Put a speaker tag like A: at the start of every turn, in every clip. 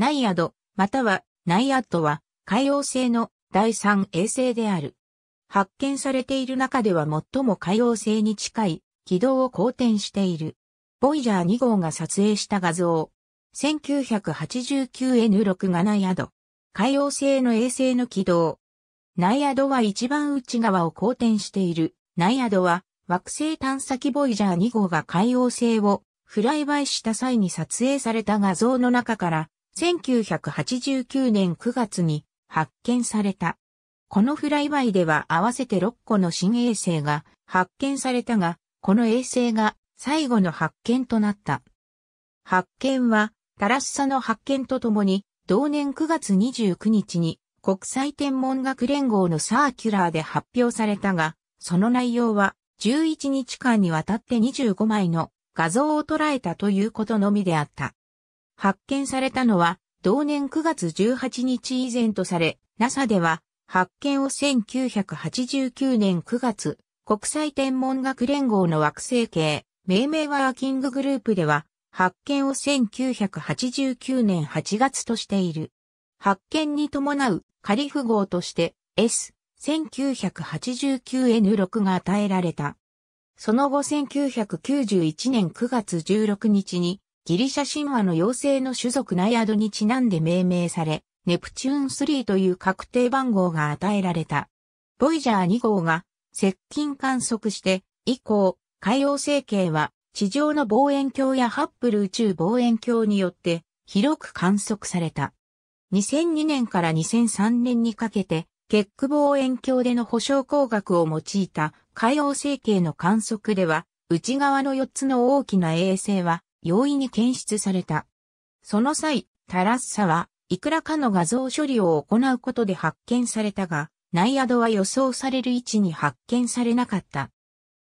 A: ナイアド、またはナイアッドは海洋星の第三衛星である。発見されている中では最も海洋星に近い軌道を好転している。ボイジャー2号が撮影した画像。1989N6 がナイアド。海洋星の衛星の軌道。ナイアドは一番内側を好転している。ナイアドは惑星探査機ボイジャー2号が海洋星をフライバイした際に撮影された画像の中から1989年9月に発見された。このフライバイでは合わせて6個の新衛星が発見されたが、この衛星が最後の発見となった。発見は、タラッサの発見とともに、同年9月29日に国際天文学連合のサーキュラーで発表されたが、その内容は11日間にわたって25枚の画像を捉えたということのみであった。発見されたのは、同年9月18日以前とされ、NASA では、発見を1989年9月、国際天文学連合の惑星系、命名ワーキンググループでは、発見を1989年8月としている。発見に伴うカリフ号として S、1989N6 が与えられた。その後1991年9月16日にギリシャ神話の妖精の種族ナイアドにちなんで命名され、ネプチューン3という確定番号が与えられた。ボイジャー2号が接近観測して以降、海洋星系は地上の望遠鏡やハッブル宇宙望遠鏡によって広く観測された。2002年から2003年にかけて、結ッ望遠鏡での保証工学を用いた海洋星系の観測では、内側の4つの大きな衛星は容易に検出された。その際、タラッサはいくらかの画像処理を行うことで発見されたが、ナイアドは予想される位置に発見されなかった。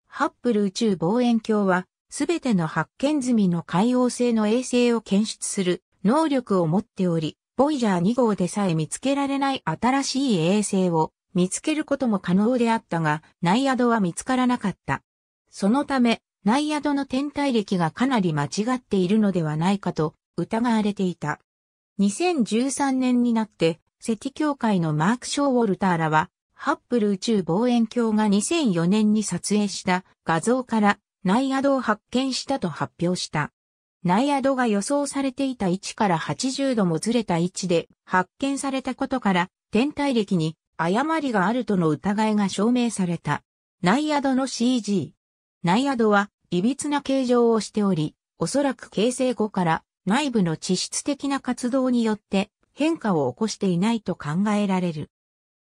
A: ハッブル宇宙望遠鏡は、すべての発見済みの海洋性の衛星を検出する能力を持っており、ボイジャー2号でさえ見つけられない新しい衛星を見つけることも可能であったが、ナイアドは見つからなかった。そのため、ナイアドの天体歴がかなり間違っているのではないかと疑われていた。2013年になって、セティ協会のマーク・ショーウォルターらは、ハッブル宇宙望遠鏡が2004年に撮影した画像からナイアドを発見したと発表した。ナイアドが予想されていた位置から80度もずれた位置で発見されたことから天体歴に誤りがあるとの疑いが証明された。ナイアドの CG。ナイアドはつな形状をしており、おそらく形成後から内部の地質的な活動によって変化を起こしていないと考えられる。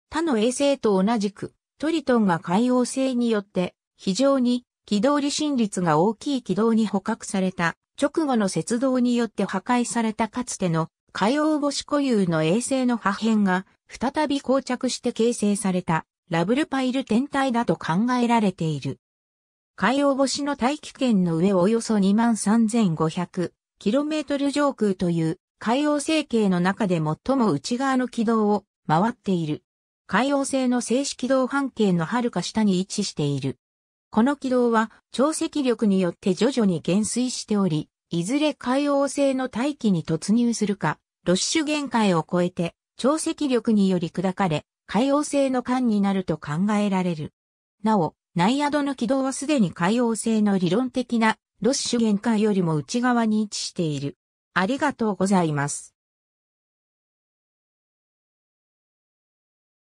A: 他の衛星と同じく、トリトンが海洋星によって非常に軌道離心率が大きい軌道に捕獲された直後の雪道によって破壊されたかつての海洋星固有の衛星の破片が再び膠着して形成されたラブルパイル天体だと考えられている。海洋星の大気圏の上およそ 23,500km 上空という海洋星系の中で最も内側の軌道を回っている。海洋星の静止軌道半径の遥か下に位置している。この軌道は潮汐力によって徐々に減衰しており、いずれ海洋星の大気に突入するか、ロッシュ限界を超えて潮汐力により砕かれ、海洋星の間になると考えられる。なお、ナイアドの軌道はすでに海洋性の理論的なロッシュ限界よりも内側に位置している。ありがとうございます。